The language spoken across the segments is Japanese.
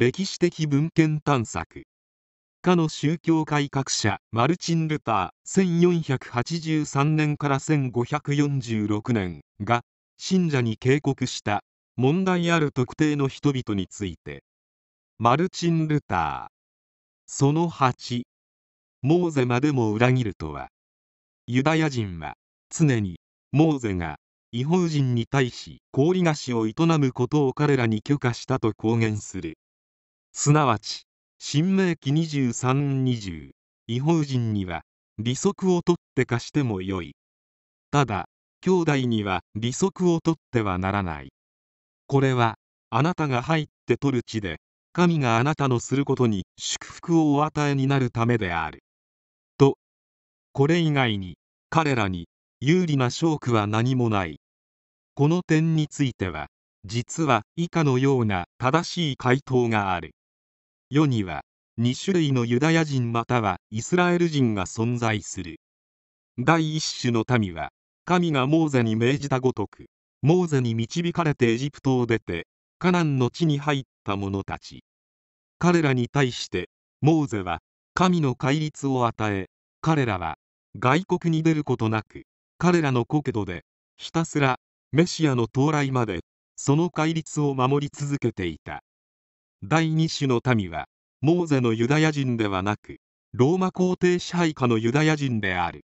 歴史的文献探索かの宗教改革者マルチン・ルター1483年から1546年が信者に警告した問題ある特定の人々についてマルチン・ルターその8モーゼまでも裏切るとはユダヤ人は常にモーゼが違法人に対し氷菓子を営むことを彼らに許可したと公言するすなわち新明期2320違法人には利息を取って貸してもよいただ兄弟には利息を取ってはならないこれはあなたが入って取る地で神があなたのすることに祝福をお与えになるためであるとこれ以外に彼らに有利な証拠は何もないこの点については実は以下のような正しい回答がある世には2種類のユダヤ人またはイスラエル人が存在する第一種の民は神がモーゼに命じたごとくモーゼに導かれてエジプトを出てカナンの地に入った者たち彼らに対してモーゼは神の戒律を与え彼らは外国に出ることなく彼らの国土でひたすらメシアの到来までその戒律を守り続けていた第二種の民はモーゼのユダヤ人ではなくローマ皇帝支配下のユダヤ人である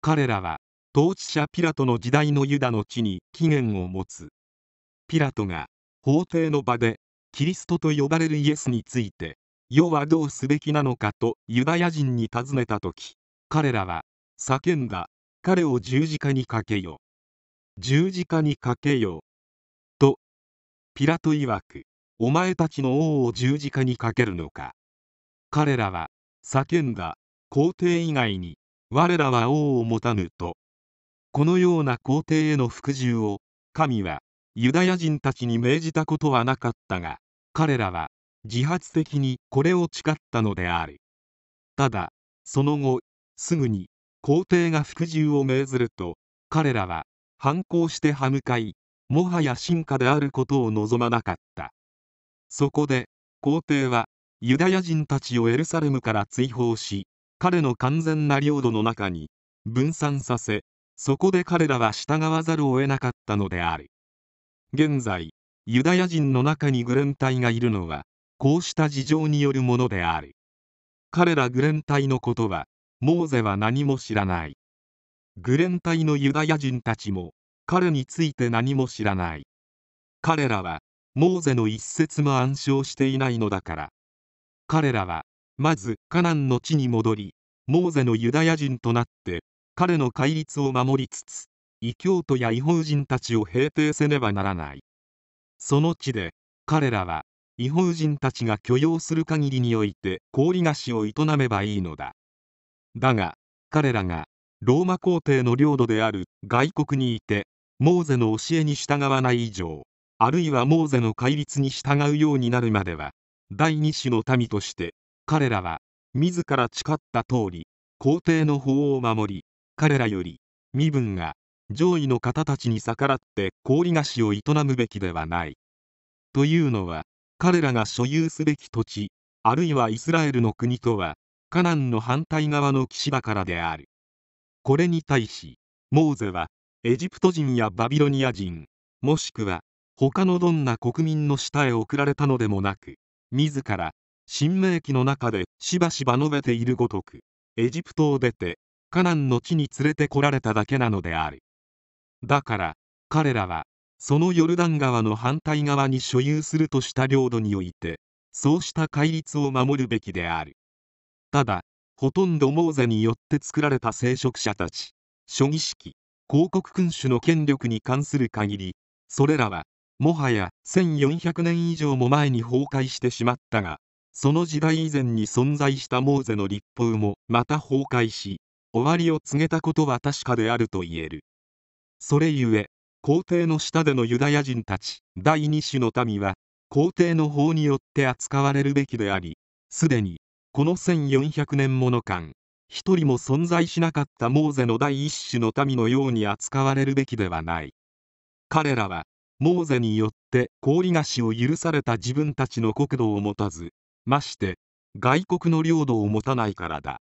彼らは統治者ピラトの時代のユダの地に起源を持つピラトが法廷の場でキリストと呼ばれるイエスについて世はどうすべきなのかとユダヤ人に尋ねた時彼らは叫んだ彼を十字架にかけよ十字架にかけよとピラト曰くお前たちの王を十字架にかけるのか彼らは叫んだ皇帝以外に我らは王を持たぬとこのような皇帝への服従を神はユダヤ人たちに命じたことはなかったが彼らは自発的にこれを誓ったのであるただその後すぐに皇帝が服従を命ずると彼らは反抗して歯向かいもはや進化であることを望まなかったそこで皇帝はユダヤ人たちをエルサレムから追放し彼の完全な領土の中に分散させそこで彼らは従わざるを得なかったのである現在ユダヤ人の中にグレン隊がいるのはこうした事情によるものである彼らグレン隊のことはモーゼは何も知らないグレン隊のユダヤ人たちも彼について何も知らない彼らはモーゼの一節も暗唱していないのだから彼らはまずカナンの地に戻りモーゼのユダヤ人となって彼の戒律を守りつつ異教徒や異邦人たちを平定せねばならないその地で彼らは異邦人たちが許容する限りにおいて氷菓子を営めばいいのだだが彼らがローマ皇帝の領土である外国にいてモーゼの教えに従わない以上あるいはモーゼの戒律に従うようになるまでは第二種の民として彼らは自ら誓った通り皇帝の法を守り彼らより身分が上位の方たちに逆らって氷菓子を営むべきではないというのは彼らが所有すべき土地あるいはイスラエルの国とはカナンの反対側の岸場からであるこれに対しモーゼはエジプト人やバビロニア人もしくは他のどんな国民の下へ送られたのでもなく自ら新明記の中でしばしば述べているごとくエジプトを出てカナンの地に連れてこられただけなのであるだから彼らはそのヨルダン川の反対側に所有するとした領土においてそうした戒律を守るべきであるただほとんどモーゼによって作られた聖職者たち諸儀式広告君主の権力に関する限りそれらはもはや1400年以上も前に崩壊してしまったがその時代以前に存在したモーゼの立法もまた崩壊し終わりを告げたことは確かであると言えるそれゆえ皇帝の下でのユダヤ人たち第二種の民は皇帝の法によって扱われるべきでありすでにこの1400年もの間一人も存在しなかったモーゼの第一種の民のように扱われるべきではない彼らはモーゼによって氷菓子を許された自分たちの国土を持たずまして外国の領土を持たないからだ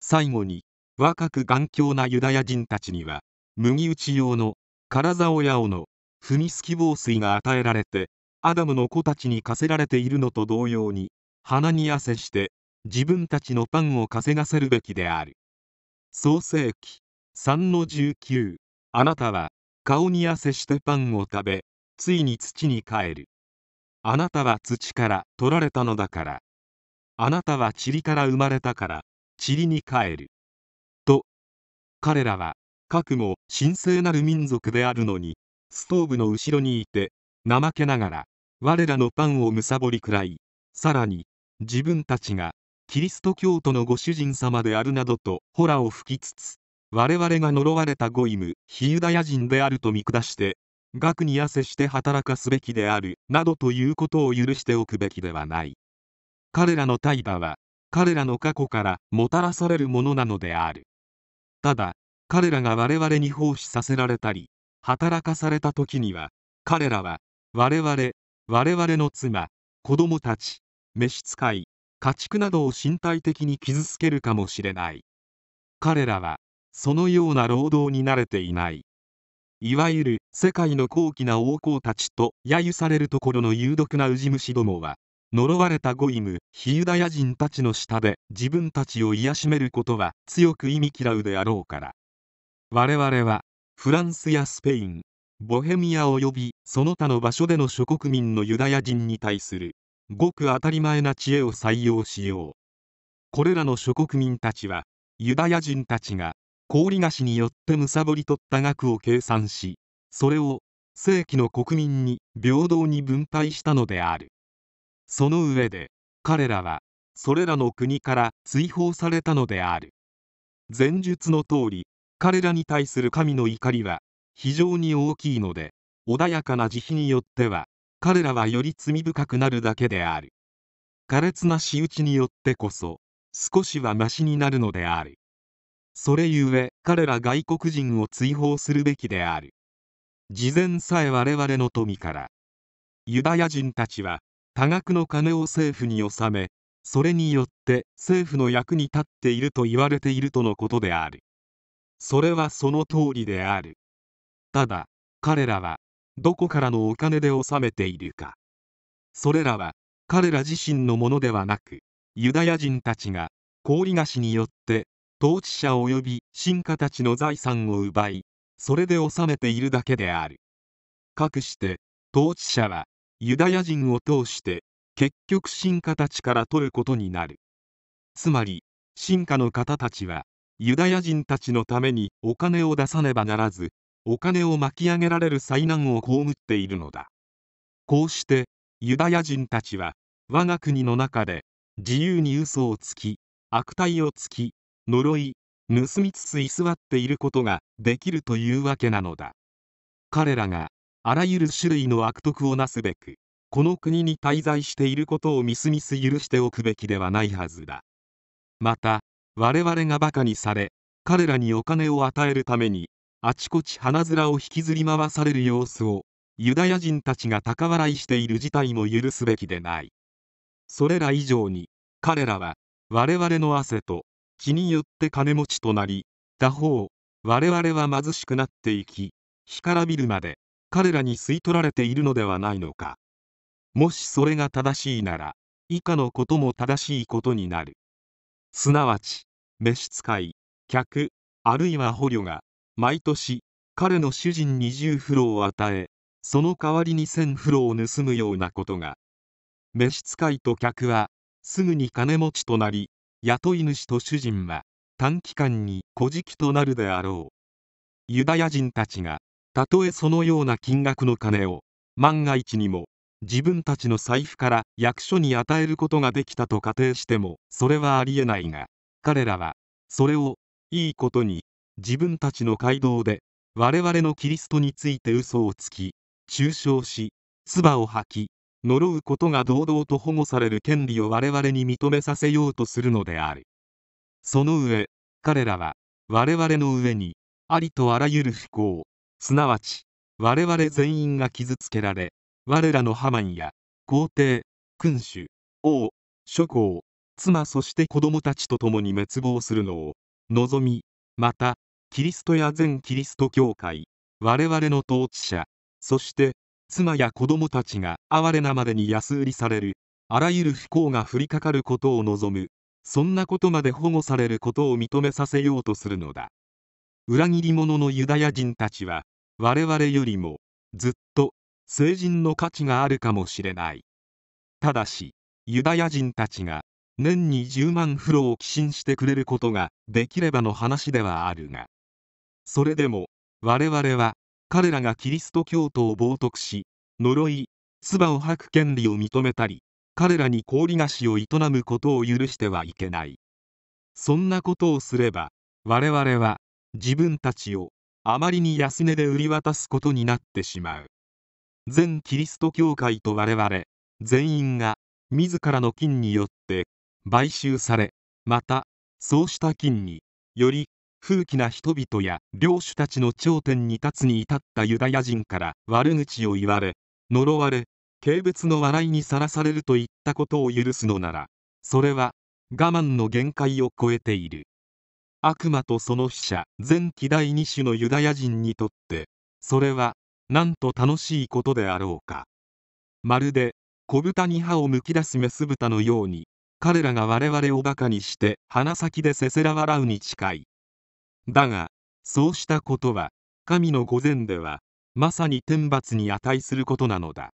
最後に若く頑強なユダヤ人たちには麦打ち用の体親をの踏みすき防水が与えられてアダムの子たちに課せられているのと同様に鼻に汗して自分たちのパンを稼がせるべきである創世紀3の19あなたは顔に汗してパンを食べついに土に帰るあなたは土から取られたのだからあなたは塵から生まれたから塵に帰ると彼らはかくも神聖なる民族であるのにストーブの後ろにいて怠けながら我らのパンをむさぼりくらいさらに自分たちがキリスト教徒のご主人様であるなどとホラを吹きつつ我々が呪われたゴイム、非ユダヤ人であると見下して、額に痩せして働かすべきである、などということを許しておくべきではない。彼らの怠惰は、彼らの過去からもたらされるものなのである。ただ、彼らが我々に奉仕させられたり、働かされた時には、彼らは、我々、我々の妻、子供たち、召使い、家畜などを身体的に傷つけるかもしれない。彼らは、そのような労働に慣れていないいわゆる世界の高貴な王侯たちと揶揄されるところの有毒なウジ虫どもは呪われたゴイム非ユダヤ人たちの下で自分たちを癒しめることは強く意味嫌うであろうから我々はフランスやスペインボヘミア及びその他の場所での諸国民のユダヤ人に対するごく当たり前な知恵を採用しようこれらの諸国民たちはユダヤ人たちが氷菓子によって貪り取った額を計算しそれを正規の国民に平等に分配したのであるその上で彼らはそれらの国から追放されたのである前述の通り彼らに対する神の怒りは非常に大きいので穏やかな慈悲によっては彼らはより罪深くなるだけである苛烈な仕打ちによってこそ少しはましになるのであるそれゆえ彼ら外国人を追放するべきである事前さえ我々の富からユダヤ人たちは多額の金を政府に納めそれによって政府の役に立っていると言われているとのことであるそれはその通りであるただ彼らはどこからのお金で納めているかそれらは彼ら自身のものではなくユダヤ人たちが氷菓子によって統治者及び臣下たちの財産を奪いそれで治めているだけであるかくして統治者はユダヤ人を通して結局臣下たちから取ることになるつまり臣下の方たちはユダヤ人たちのためにお金を出さねばならずお金を巻き上げられる災難を被っているのだこうしてユダヤ人たちは我が国の中で自由に嘘をつき悪態をつき呪い盗みつつ居座っていることができるというわけなのだ彼らがあらゆる種類の悪徳をなすべくこの国に滞在していることをみすみす許しておくべきではないはずだまた我々がバカにされ彼らにお金を与えるためにあちこち花面を引きずり回される様子をユダヤ人たちが高笑いしている事態も許すべきでないそれら以上に彼らは我々の汗と気によって金持ちとなり他方我々は貧しくなっていき干からびるまで彼らに吸い取られているのではないのかもしそれが正しいなら以下のことも正しいことになるすなわち召使い客あるいは捕虜が毎年彼の主人に10フロを与えその代わりに1000フロを盗むようなことが召使いと客はすぐに金持ちとなり雇い主と主人は短期間に乞食となるであろうユダヤ人たちがたとえそのような金額の金を万が一にも自分たちの財布から役所に与えることができたと仮定してもそれはありえないが彼らはそれをいいことに自分たちの街道で我々のキリストについて嘘をつき中傷し唾を吐き呪うことが堂々と保護される権利を我々に認めさせようとするのであるその上彼らは我々の上にありとあらゆる不幸すなわち我々全員が傷つけられ我らのハマンや皇帝君主王諸侯妻そして子供たちと共に滅亡するのを望みまたキリストや全キリスト教会我々の統治者そして妻や子供たちが哀れなまでに安売りされるあらゆる不幸が降りかかることを望むそんなことまで保護されることを認めさせようとするのだ裏切り者のユダヤ人たちは我々よりもずっと成人の価値があるかもしれないただしユダヤ人たちが年に10万フロを寄進してくれることができればの話ではあるがそれでも我々は彼らがキリスト教徒を冒涜し呪い唾を吐く権利を認めたり彼らに氷菓子を営むことを許してはいけないそんなことをすれば我々は自分たちをあまりに安値で売り渡すことになってしまう全キリスト教会と我々全員が自らの金によって買収されまたそうした金により風紀な人々や領主たちの頂点に立つに至ったユダヤ人から悪口を言われ呪われ軽蔑の笑いにさらされるといったことを許すのならそれは我慢の限界を超えている悪魔とその死者前期第2種のユダヤ人にとってそれはなんと楽しいことであろうかまるで小豚に歯をむき出すメス豚のように彼らが我々をバカにして鼻先でせせら笑うに近いだがそうしたことは神の御前ではまさに天罰に値することなのだ